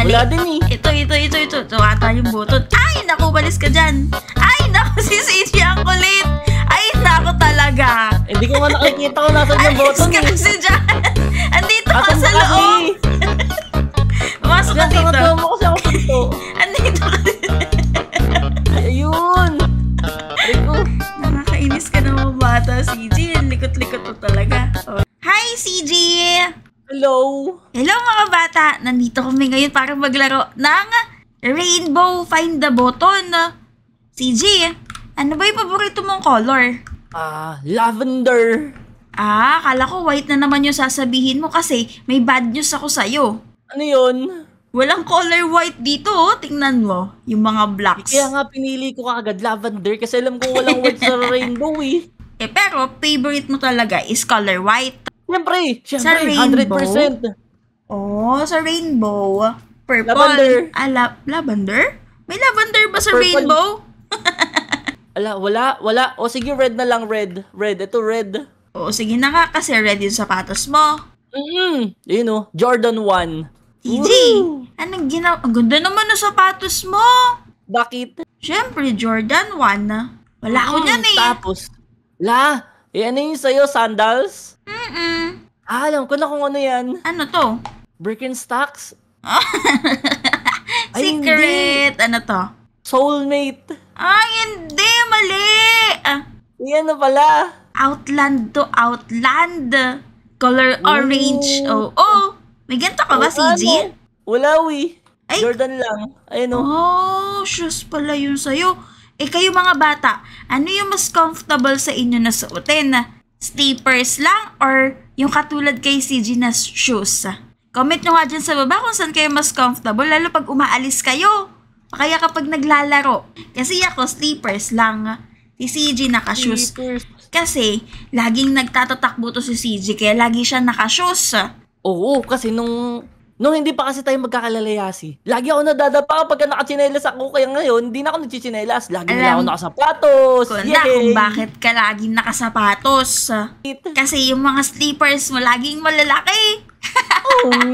Dali. Wala din eh. Ito, ito, ito, ito. Ito ata yung button. Ay, naku, balis ka dyan. Ay, naku, si Sisi ang kulit. Ay, naku talaga. Hindi ko nga nakikita kung nasan yung button eh. Alis ka kasi dyan. Andito ka sa loob. Pumasok ka dito. Nasa mo kasi ako dito. Andito ka dito. Ayun. Rico. Nakakainis ka na mga bata, CJ. Likot-likot mo talaga. Oh. Hi, CJ! Hello! Hello mga bata! Nandito kami ngayon para maglaro ng Rainbow Find the Button. CG, ano ba yung paborito mong color? Ah, uh, lavender. Ah, kala ko white na naman yung sasabihin mo kasi may bad news ako sa'yo. Ano yun? Walang color white dito, oh. tingnan mo. Yung mga blocks. Kaya nga pinili ko kaagad lavender kasi alam ko walang white sa rainbow eh. Eh pero favorite mo talaga is color white. Siyempre, siyempre, 100%. Oh, sa rainbow. Purple. Lavender. Ah, lavender? May lavender ba sa purple. rainbow? Ala, wala, wala. O sige, red na lang, red. Red, ito red. O oh, sige na nga kasi red yung sapatos mo. Mm-hmm. Yun o, oh. Jordan 1. TJ, anong ginawa? Ang ganda naman ng sapatos mo. Bakit? Siyempre, Jordan 1. Wala mm-hmm. ko niyan eh. Tapos, la, eh ano yung sa'yo, sandals? Hmm, Mm-mm. Ah, alam ko na kung ano yan. Ano to? Birkenstocks? Ay, Secret! Hindi. Ano to? Soulmate. Ay, hindi! Mali! Ah. Yan na pala. Outland to Outland. Color orange. Oo. Oh, oh. May ganito ka ba, oh, CG? Ano? Wala, we. Ay, Jordan lang. Ayun oh. Oh, shoes pala yun sa'yo. Eh, kayo mga bata, ano yung mas comfortable sa inyo na suotin? slippers lang or yung katulad kay CG na shoes? Comment nyo nga dyan sa baba kung saan kayo mas comfortable, lalo pag umaalis kayo. O kaya kapag naglalaro. Kasi ako, slippers lang. Si CG naka-shoes. Kasi, laging nagtatatakbo to si CG, kaya lagi siya naka-shoes. Oo, kasi nung Nung hindi pa kasi tayo magkakalalayasi, lagi ako nadadapa pagka nakachinelas ako. Kaya ngayon, hindi na ako nagchichinelas. Lagi Alam, na ako nakasapatos. Ko na kung bakit ka lagi nakasapatos. Kasi yung mga slippers mo, laging malalaki. Oh, man.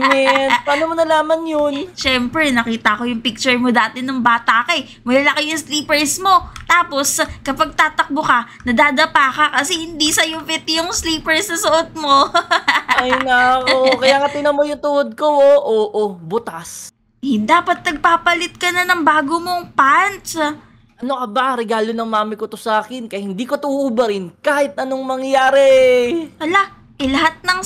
Paano mo nalaman yun? Siyempre, nakita ko yung picture mo dati nung bata ka eh. Malalaki yung slippers mo. Tapos, kapag tatakbo ka, nadadapa ka kasi hindi sa yung fit yung slippers na suot mo. Ay, nako. Kaya nga tinan mo yung tuhod ko, oh. Oo, oh, oh, butas. Eh, dapat nagpapalit ka na ng bago mong pants. Ano ka ba? Regalo ng mami ko to sa akin. Kaya hindi ko to uubarin kahit anong mangyari. Ala, eh lahat ng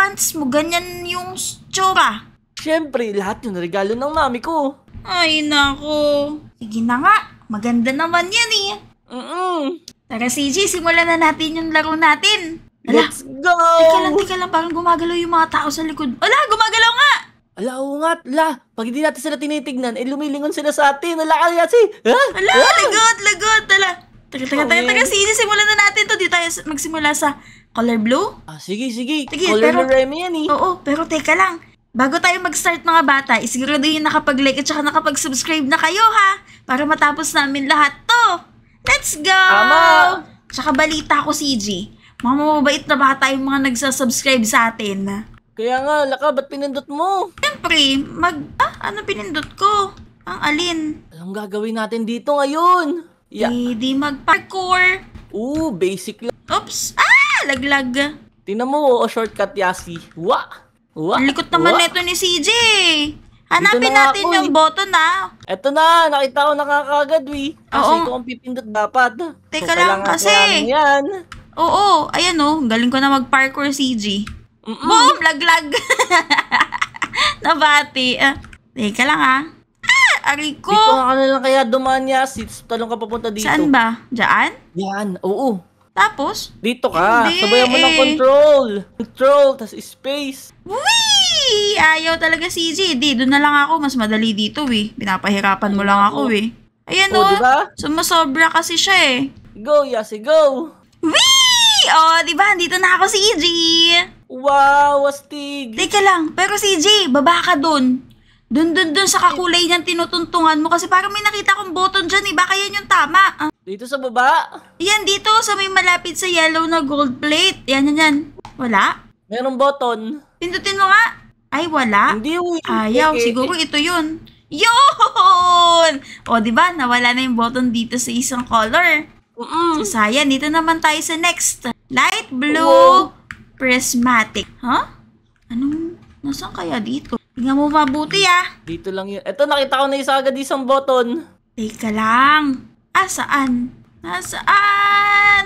pants mo, ganyan yung tsura. Siyempre, lahat yung regalo ng mami ko. Ay, nako. Sige na nga, maganda naman yan eh. Mm-mm. Tara, CJ, simulan na natin yung laro natin. Ala, Let's go! Teka lang, teka lang, parang gumagalaw yung mga tao sa likod. Ala, gumagalaw nga! Ala, oo nga, ala. Pag hindi natin sila tinitignan, eh lumilingon sila sa atin. Ala, ala, si. Ha? Ala, ah! lagot, lagot, ala. Teka, teka, teka, teka, CJ, simulan na natin to. Di tayo magsimula sa Color blue? Ah, sige, sige. sige Color pero, ni Remy yan eh. Oo, pero teka lang. Bago tayo mag-start mga bata, isiguraduhin nakapag-like at saka nakapag-subscribe na kayo ha! Para matapos namin lahat to! Let's go! Tama! Tsaka balita ko, CG. Mga mababait na bata yung mga nagsasubscribe sa atin. Kaya nga, Laka, ba't pinindot mo? Siyempre, mag... Ah, ano pinindot ko? Ang alin? Anong gagawin natin dito ngayon? Yeah. Eh, di mag-parkour. Oo, basic lang. Oops! Ah! laglag. Tinan mo, o oh, shortcut Yasi. Wa! Wa! Likot naman Wa! ito ni CJ. Hanapin na natin ako, yung eh. button na. Ito na, nakita ko nakakagad, we. Eh. Kasi ko ang pipindot dapat. Teka lang kailangan kasi. yan. Oo, ayan oh, galing ko na mag-parkour CG. Mm-mm. Boom! Laglag! Nabati. Ah, teka lang ah. Ah! Aray Dito ko! na ka na lang kaya dumaan Yasi. Talong ka papunta dito. Saan ba? Diyan? Yan, oo. Tapos? Dito ka. Hindi, Sabayan mo eh. ng control. Control, tas space. Wee! Ayaw talaga si Di, doon na lang ako. Mas madali dito, eh. Pinapahirapan mo lang ako, eh. Ayan, oh. oh. Diba? Sumasobra kasi siya, eh. Go, Yasi, go! Wee! Oh, di ba? Dito na ako, si CJ! Wow, astig! Teka lang, pero si CJ, baba ka doon. Dun, dun, dun sa kakulay niyang tinutuntungan mo kasi parang may nakita kong button dyan, eh. Baka yan yung tama. Ah. Dito sa baba? Yan, dito sa may malapit sa yellow na gold plate. Yan, yan, yan. Wala? Merong button. Pindutin mo nga. Ay, wala. Hindi, uy. Oh, eh. Ayaw, eh, eh siguro eh. ito yun. Yun! O, di ba? Nawala na yung button dito sa isang color. Mm -mm. So, sayang. Dito naman tayo sa next. Light blue Whoa. prismatic. Huh? Anong, nasan kaya dito? Tingnan mo mabuti ah. Dito lang yun. Ito, nakita ko na isa agad isang button. Teka lang. Asaan? Nasaan?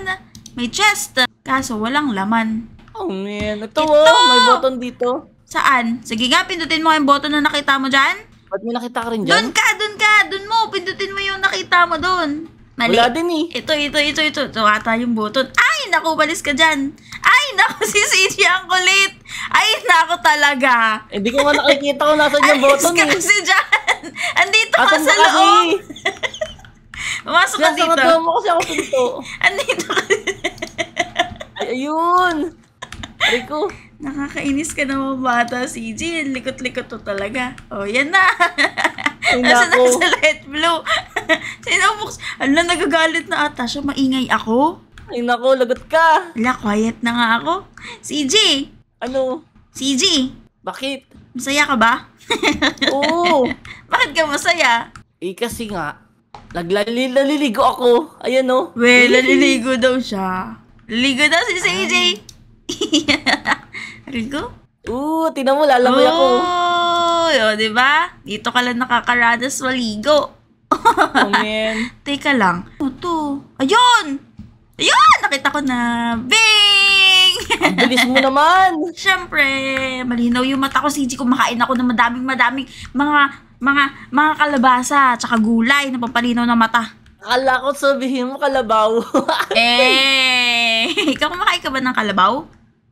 May chest. Kaso walang laman. Oh man, ito, ito! Oh, may button dito. Saan? Sige nga, pindutin mo yung button na nakita mo dyan. Ba't may nakita ka rin dyan? Doon ka, doon ka, doon mo. Pindutin mo yung nakita mo doon. Mali. Wala din eh. Ito, ito, ito, ito. Ito ata yung button. Ay, naku, balis ka dyan. Ay, naku, si CJ ang kulit. Ay, naku talaga. Hindi eh, ko nga nakikita kung nasan yung button eh. Alis ka kasi dyan. Andito Asan ka sa loob. Eh? Pumasok ka dito. Nasa mo kasi ako pinto. Andito ka Ay, ayun. Rico. Nakakainis ka na mga bata, CJ. Likot-likot to talaga. O, oh, yan na. Nasa na sa light blue. Sino books? Ano, nagagalit na ata siya. Maingay ako. Ay, nako, lagot ka. Wala, quiet na nga ako. CJ! Ano? CJ! Bakit? Masaya ka ba? Oo. Bakit ka masaya? Eh, kasi nga, Naglali, naliligo ako. Ayan o. Oh. Well, naliligo daw siya. Naliligo daw si CJ. Rigo? Oo, tingnan mo, lalamoy ako. Oo, oh, di ba? Dito ka lang nakakaranas maligo. oh, man. Teka lang. Ito. Ano Ayun! Ayun! Nakita ko na. Bing! Ang bilis mo naman! Siyempre, malinaw yung mata ko, CJ. Kumakain ako ng madaming madaming mga mga, mga kalabasa, tsaka gulay na pampalinaw ng mata. Akala ko sabihin mo kalabaw. eh, ikaw kumakain ka ba ng kalabaw?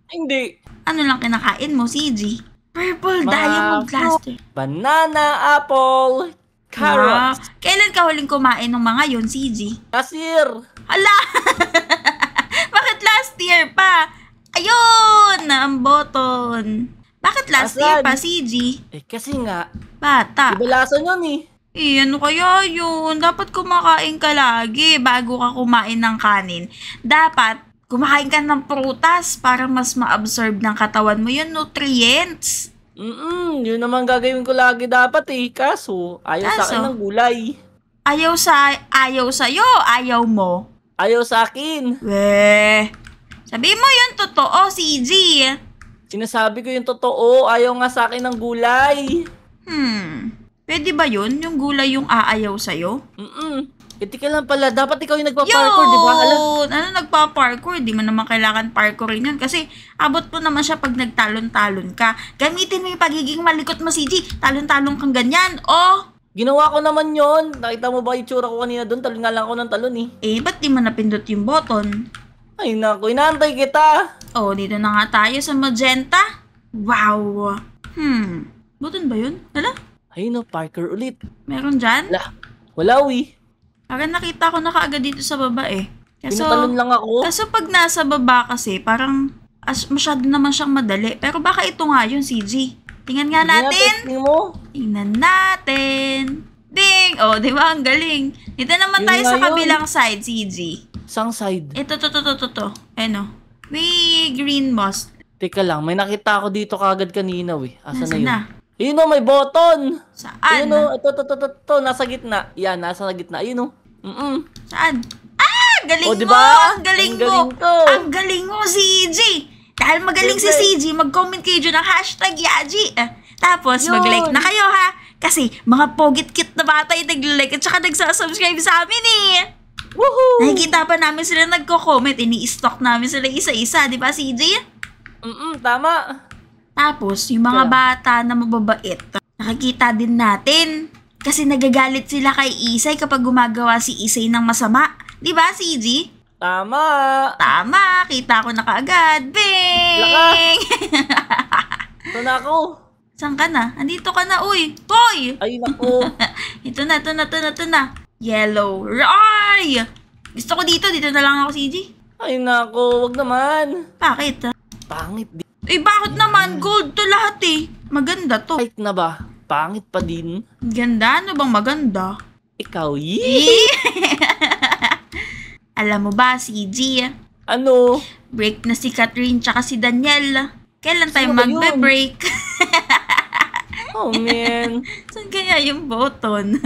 Hindi. Ano lang kinakain mo, CG? Purple Ma- diamond plaster. Banana, apple, carrot. Wow. Kailan ka huling kumain ng mga yon CG? Last year. Hala! Bakit last year pa? Ayun! Ang button. Bakit last Asan? year pa, CG? Eh, kasi nga. Bata. Ibalasan yun eh. Eh, ano kaya yun? Dapat kumakain ka lagi bago ka kumain ng kanin. Dapat kumakain ka ng prutas para mas ma-absorb ng katawan mo yung nutrients. Mm-mm, yun naman gagawin ko lagi dapat eh. Kaso, ayaw Kaso, sa akin ng gulay. Ayaw sa, ayaw sa sa'yo, ayaw mo. Ayaw sa akin. Weh. Sabi mo yun totoo, CG. Sinasabi ko yung totoo. Ayaw nga sa akin ng gulay. Hmm. Pwede ba yun? Yung gulay yung aayaw sa'yo? Mm-mm. kiti ka lang pala. Dapat ikaw yung nagpa-parkour, di ba? Alam? Ano nagpa-parkour? Di mo naman kailangan parkour yun. Kasi abot po naman siya pag nagtalon-talon ka. Gamitin mo yung pagiging malikot mo, CG. Talon-talon kang ganyan. Oh! Ginawa ko naman yon. Nakita mo ba yung tsura ko kanina doon? Talon nga lang ako ng talon eh. Eh, ba't di mo napindot yung button? Ay naku, inaantay kita. Oh, dito na nga tayo sa magenta. Wow. Hmm. Button ba yun? Hala? Ay no, Parker ulit. Meron dyan? Wala. Wala, uwi. Parang nakita ko na kaagad dito sa baba eh. Kaso, Pinatalon lang ako. Kaso pag nasa baba kasi, parang as, masyado naman siyang madali. Pero baka ito nga yun, CG. Tingnan nga natin. Tingnan mo. Tingnan natin. Ding! Oh, di ba? Ang galing. Dito naman yun tayo sa kabilang yun. side, CG. Sang side? Ito, to, to, to, to, to. Ano? May green moss. Teka lang, may nakita ako dito kagad kanina, we. Asa Nasaan na yun? na? Ayun oh, may button! Saan? Ayun o, oh, ito, ito, ito, ito, ito, nasa gitna. Yan, nasa gitna. Ayun o. Mm-mm. Saan? Ah, galing O, diba? mo! Ang galing, Ang galing mo! ko. Ang galing mo, CJ! Dahil magaling si CJ, mag-comment kayo dyan ng hashtag Yaji. Ah, tapos, Yun. mag-like na kayo ha. Kasi, mga pogit-kit na bata yung nag-like at saka nagsasubscribe sa amin eh. Woohoo! Nakikita pa namin sila nagko-comment. Ini-stalk namin sila isa-isa. Di ba, CJ? Mm-mm, tama. Tapos, yung mga bata na mababait, nakikita din natin. Kasi nagagalit sila kay Isay kapag gumagawa si Isay ng masama. Di ba, CG? Tama. Tama. Kita ko na kaagad. Bing! Lakas! Ito na ako. Saan ka na? Andito ka na, uy. Toy! Ay, naku. ito na, ito na, ito na, ito na. Yellow. Roy! Gusto ko dito. Dito na lang ako, CJ. Ay nako, wag naman. Bakit? Pangit din. Eh, bakit naman? Gold to lahat eh. Maganda to. Kahit na ba? Pangit pa din. Ganda? Ano bang maganda? Ikaw, yee! Alam mo ba, CG? Ano? Break na si Catherine tsaka si Daniel. Kailan tayo magbe-break? oh, man. Saan kaya yung button?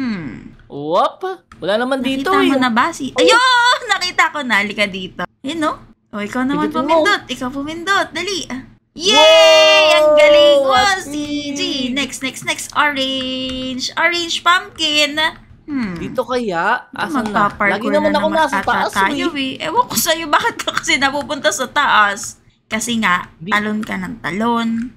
Hmm. Whoop! Wala naman dito nakita eh. Nakita mo na ba si... Oh. Ayun! Nakita ko na. Halika dito. Yun no? O, oh, ikaw naman pumindot. Ikaw pumindot. Dali. Yay! Whoa! Ang galing mo, CG! Next, next, next. Orange. Orange pumpkin. Hmm. Dito kaya? Asan na? Lagi naman na ako nasa taas. Eh. Tayo, eh. Ewan ko sa'yo. Bakit ka kasi napupunta sa taas? Kasi nga, talon ka ng talon.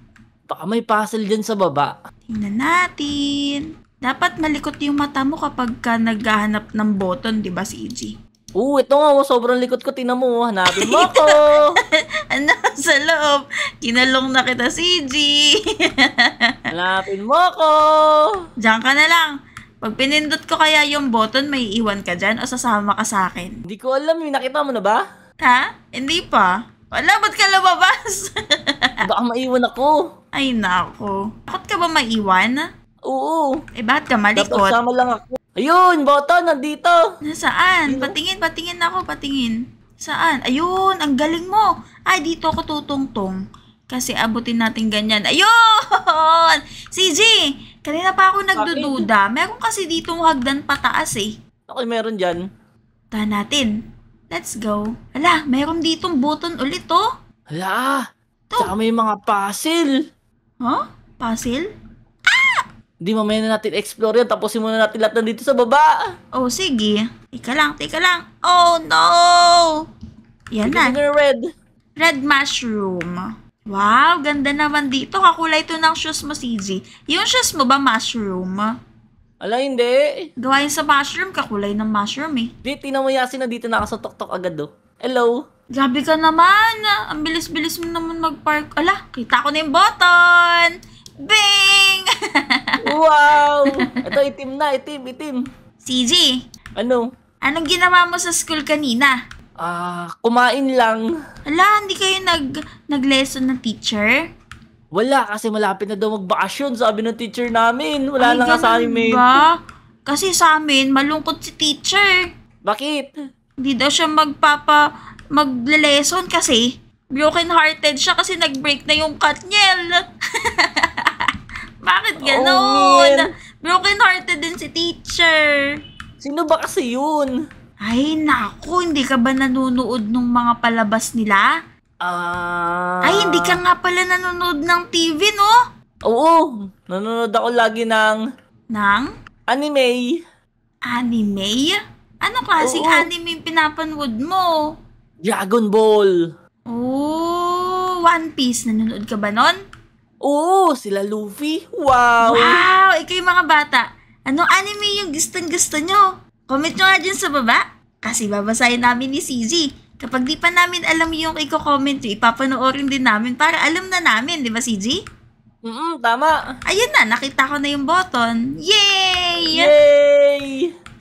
Baka may puzzle dyan sa baba. Tingnan natin. Dapat malikot yung mata mo kapag ka naghahanap ng button, di ba si EG? Oo, ito nga, oh, sobrang likot ko. Tinan mo, oh, hanapin mo ako. ano sa loob? Kinalong na kita, CG. E hanapin mo ako. Diyan ka na lang. Pag pinindot ko kaya yung button, may iwan ka dyan o sasama ka sa akin? Hindi ko alam. yung Nakita mo na ba? Ha? Hindi pa. Wala, ba't ka lumabas? Baka maiwan ako. Ay, nako. Takot ka ba maiwan? Oo. Eh, ba't ka malikot? Dapat sama lang ako. Ayun, button, nandito. Nasaan? Patingin, patingin ako, patingin. Saan? Ayun, ang galing mo. Ay, dito ako tutungtong. Kasi abutin natin ganyan. Ayun! CG! Kanina pa ako nagdududa. Meron kasi dito hagdan pataas eh. Okay, meron dyan. Ta natin. Let's go. Ala, meron ditong button ulit oh. Ala! To. Tsaka may mga puzzle. Huh? Puzzle? Hindi, mamaya na natin explore yan. Tapusin muna natin lahat nandito sa baba. Oh, sige. Teka lang, teka lang. Oh, no! Yan na. Tingnan red. Red mushroom. Wow, ganda naman dito. Kakulay to ng shoes mo, CJ. Yung shoes mo ba mushroom? Ala, hindi. Gawain sa mushroom, kakulay ng mushroom eh. Di, tinan mo yasin na dito nakasatoktok agad do. Oh. Hello? Grabe ka naman. Ang bilis-bilis mo naman mag-park. Ala, kita ko na yung button. Bing! wow! Ito, itim na, itim, itim. CG! Ano? Anong ginawa mo sa school kanina? Ah, uh, kumain lang. Ala, hindi kayo nag, nag-lesson ng teacher? Wala, kasi malapit na daw magbakasyon, sabi ng teacher namin. Wala Ay, lang assignment. ba? Kasi sa amin, malungkot si teacher. Bakit? Hindi daw siya magpapa, magle-lesson kasi. Broken-hearted siya kasi nag-break na yung katniel. Bakit ganon? Oh, Broken hearted din si teacher. Sino ba kasi yun? Ay, naku, hindi ka ba nanonood ng mga palabas nila? Ah... Uh... Ay, hindi ka nga pala nanonood ng TV, no? Oo, nanonood ako lagi ng... Ng? Anime. Anime? Ano klaseng Oo. anime yung pinapanood mo? Dragon Ball. Oh, One Piece. Nanonood ka ba nun? Oo, oh, sila Luffy. Wow! Wow! Ikay mga bata, ano anime yung gustong-gusto nyo? Comment nyo nga dyan sa baba. Kasi babasahin namin ni CZ. Kapag di pa namin alam yung i-comment nyo, ipapanoorin din namin para alam na namin, di ba CG? Mm, tama. Ayun na, nakita ko na yung button. Yay! Yay!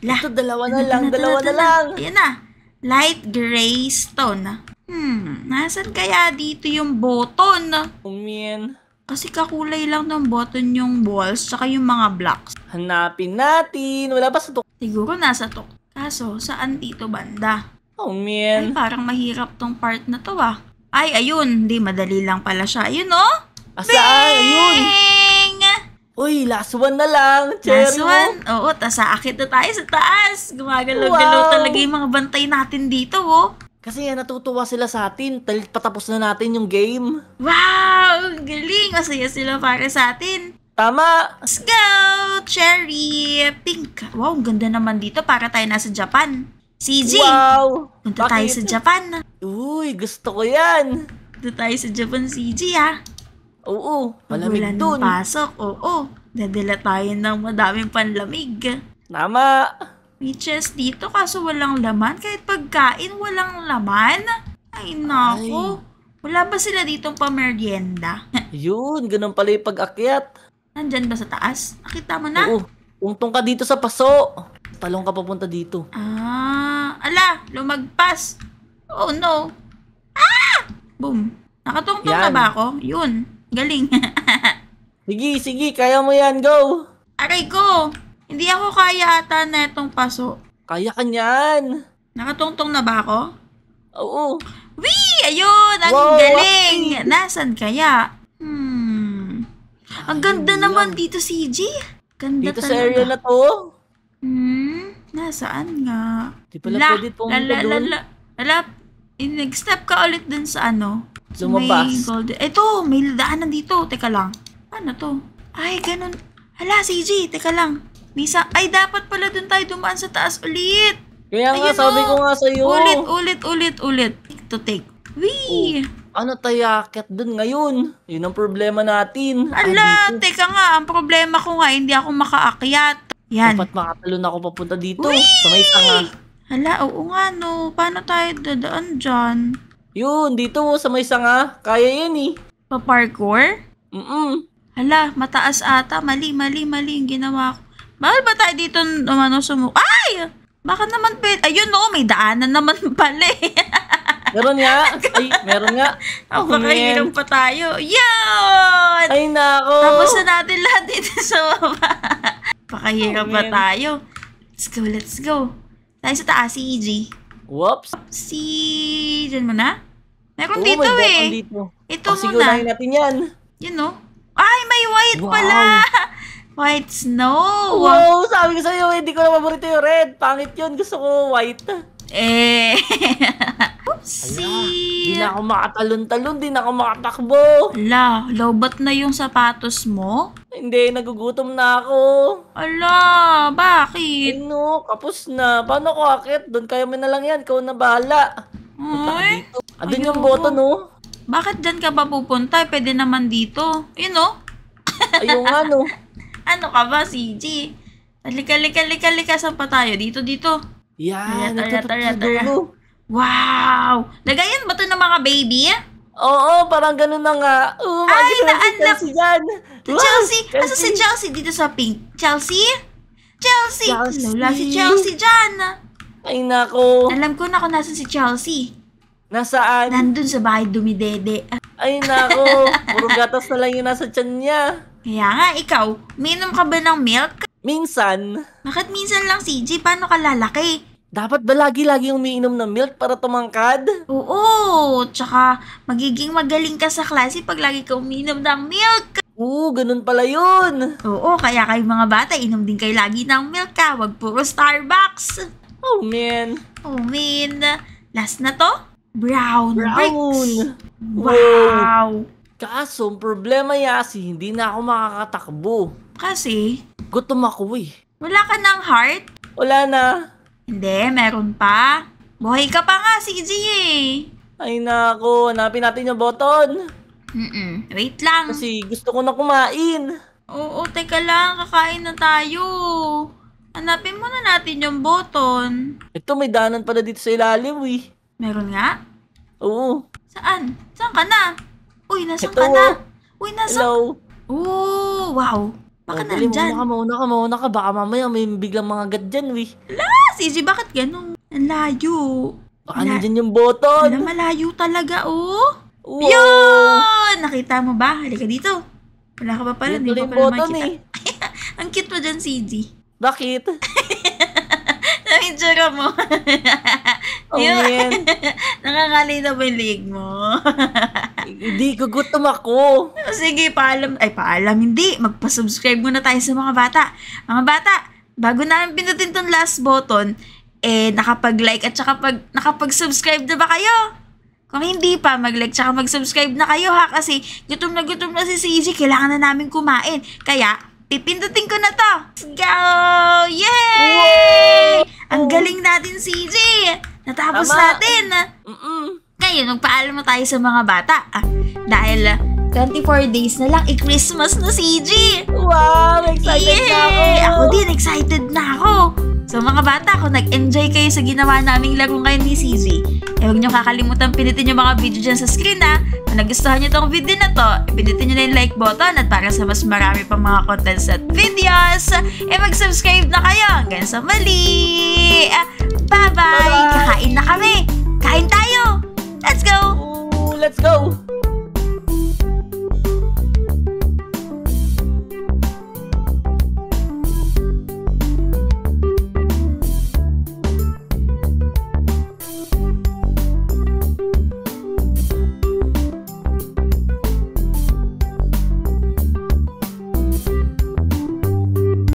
La, Ito, dalawa na lang, dalawa na lang. Ayan na. Light gray stone. Hmm, nasan kaya dito yung button? Umiyan. Kasi kakulay lang ng button yung balls tsaka yung mga blocks. Hanapin natin! Wala ba sa tok? Siguro nasa to. Kaso, saan dito banda? Oh man. Ay, parang mahirap tong part na to ah. Ay, ayun. Di, madali lang pala siya. Ayun oh! Asaan? Ayun! Uy, last one na lang. Cherry last oh. one? Oo, tas aakit na tayo sa taas. Gumagalaw-galaw wow. talaga yung mga bantay natin dito, oh. Kasi nga, natutuwa sila sa atin. Dahil patapos na natin yung game. Wow! Galing! Masaya sila para sa atin. Tama! Let's go! Cherry! Pink! Wow, ganda naman dito para tayo nasa Japan. CJ! Wow! Punta Bakit? tayo sa Japan. Uy, gusto ko yan! Punta tayo sa Japan, CJ, ha? Oo, malamig Ulan dun. pasok, oo. Dadala tayo ng madaming panlamig. Tama! peaches dito kaso walang laman. Kahit pagkain, walang laman. Ay, nako. Ay. Wala ba sila ditong pameryenda? Yun, ganun pala yung pag-akyat. Nandyan ba sa taas? Nakita mo na? Oo. Ungtong ka dito sa paso. Talong ka papunta dito. Ah, ala, lumagpas. Oh no. Ah! Boom. Nakatungtong na ba ako? Yun. Galing. sige, sige, kaya mo yan. Go! Aray ko! Hindi ako kaya ata na itong paso. Kaya ka niyan. Nakatungtong na ba ako? Oo. Wee! Ayun! Ang wow, galing! Wow. Nasaan kaya? Hmm. Ang Ay, ganda lang. naman dito, CJ. Ganda dito talaga. sa area na to? Hmm. Nasaan nga? Di pala la, pwede pumunta la, la, doon. La, la, la, Nag-step ka ulit dun sa ano? Sa Lumabas. May golden. Eto, may daanan dito. Teka lang. Ano to? Ay, ganun. Hala, CJ, teka lang. Bisa, ay dapat pala dun tayo dumaan sa taas ulit. Kaya nga, Ayun sabi o. Oh. ko nga sa'yo. Ulit, ulit, ulit, ulit. Take to take. Wee! Oh, ano tayo akit dun ngayon? Yun ang problema natin. Ala, ah, teka nga, ang problema ko nga, hindi ako makaakyat. Yan. Dapat makatalon ako papunta dito. Wee! Sa may nga. Ala, oo nga no. Paano tayo dadaan dyan? Yun, dito oh, sa may nga. Kaya yan eh. Pa-parkour? Mm-mm. Hala, mataas ata. Mali, mali, mali yung ginawa ko. Mahal ba tayo dito umano sumu... Ay! Baka naman pwede. Ayun no, may daanan naman pala eh. meron nga. Ay, meron nga. Ako oh, baka pa tayo. Yan! Ay, nako! Tapos na natin lahat dito sa baba. Pakahirap oh, pa tayo. Let's go, let's go. Tayo sa taas, si EG. Whoops! Si... Diyan mo na? Meron oh, dito God, eh. Dito. Ito oh, muna. Sigurahin natin yan. Yun no? Ay, may white wow. pala! White snow! Wow, sabi ko sa'yo, hindi eh, ko na paborito yung red. Pangit yun, gusto ko white. Eh. Oopsie. Hindi na ako makatalon-talon, hindi na ako makatakbo. Ala, lobat na yung sapatos mo? Hindi, nagugutom na ako. Ala, bakit? Ano, kapos na. Paano ko akit? Doon kayo mo na lang yan, ikaw na bahala. Ay. Andun yung button, no? Bakit dyan ka pa pupunta? Pwede naman dito. Yun, no? Ayun nga, no? ano ka ba, CG? Halika, halika, halika, halika. Saan pa tayo? Dito, dito. Yan. Tara, tara, tara. Wow! Nagayan ba to ng mga baby? Oo, parang ganun na nga. Oh, Ay, na-unlock. Si Chelsea Chelsea. Asa si Chelsea dito sa pink? Chelsea? Chelsea! Chelsea. Wala si Chelsea dyan. Ay, nako. Alam ko na kung nasan si Chelsea. Nasaan? Nandun sa bahay dumidede. Ay, nako. Puro gatas na lang yung nasa tiyan niya. Kaya nga, ikaw, minom ka ba ng milk? Minsan. Bakit minsan lang, CJ? Paano ka lalaki? Dapat ba lagi-lagi umiinom ng milk para tumangkad? Oo, tsaka magiging magaling ka sa klase pag lagi ka umiinom ng milk. Oo, ganun pala yun. Oo, kaya kayo mga bata, inom din kayo lagi ng milk ka. Huwag puro Starbucks. Oh, man. Oh, man. Last na to? Brown, Brown. bricks. Wow. wow. Kaso, problema Yasi, hindi na ako makakatakbo. Kasi? Gutom ako eh. Wala ka ng heart? Wala na. Hindi, meron pa. Buhay ka pa nga, CJ eh. Ay nako, hanapin natin yung button. Mm-mm, wait lang. Kasi gusto ko na kumain. Oo, teka lang, kakain na tayo. Hanapin muna natin yung button. Ito, may daanan pala dito sa ilalim eh. Meron nga? Oo. Saan? Saan ka na? Uy, nasaan ka na? Uy, nasaan? Hello? Oh, wow. Baka oh, nandyan. Muna ka, muna ka, mauna ka. Baka mamaya may biglang mga agad dyan, we. Alas, Izzy, bakit ganun? Ang layo. Baka Na- nandyan yung button. Wala, malayo talaga, oh. Wow. Yun! Nakita mo ba? Halika dito. Wala ka ba pala? Hindi pa button, makita. Eh. Ang cute mo dyan, CG. Bakit? Namitsura mo. Oh, yan. Nakakalay na ba yung leg mo? hindi, gugutom ako. Sige, paalam. Ay, paalam. Hindi. Magpa-subscribe muna tayo sa mga bata. Mga bata, bago namin pindutin tong last button, eh, nakapag-like at saka pag, nakapag-subscribe na ba kayo? Kung hindi pa, mag-like tsaka mag-subscribe na kayo ha kasi gutom na gutom na si Sisi, kailangan na namin kumain. Kaya, pipindutin ko na to. Let's go! Yay! Wow! Ang galing natin, CJ! Natapos Tama. natin. Mm-mm. Ngayon, magpaalam na tayo sa mga bata. Ah, dahil ah, 24 days na lang, i-Christmas na CG! Wow! Excited Yay! na ako! Ako din, excited na ako! So mga bata, kung nag-enjoy kayo sa ginawa naming laro ngayon ni CG, eh huwag niyo kakalimutan pinitin yung mga video dyan sa screen ha. Kung nagustuhan niyo tong video na to, pinitin niyo na yung like button at para sa mas marami pang mga contents at videos, eh mag-subscribe na kayo hanggang sa mali! Bye-bye! Kakain na kami! Kain tayo! Let's go! Ooh, let's go!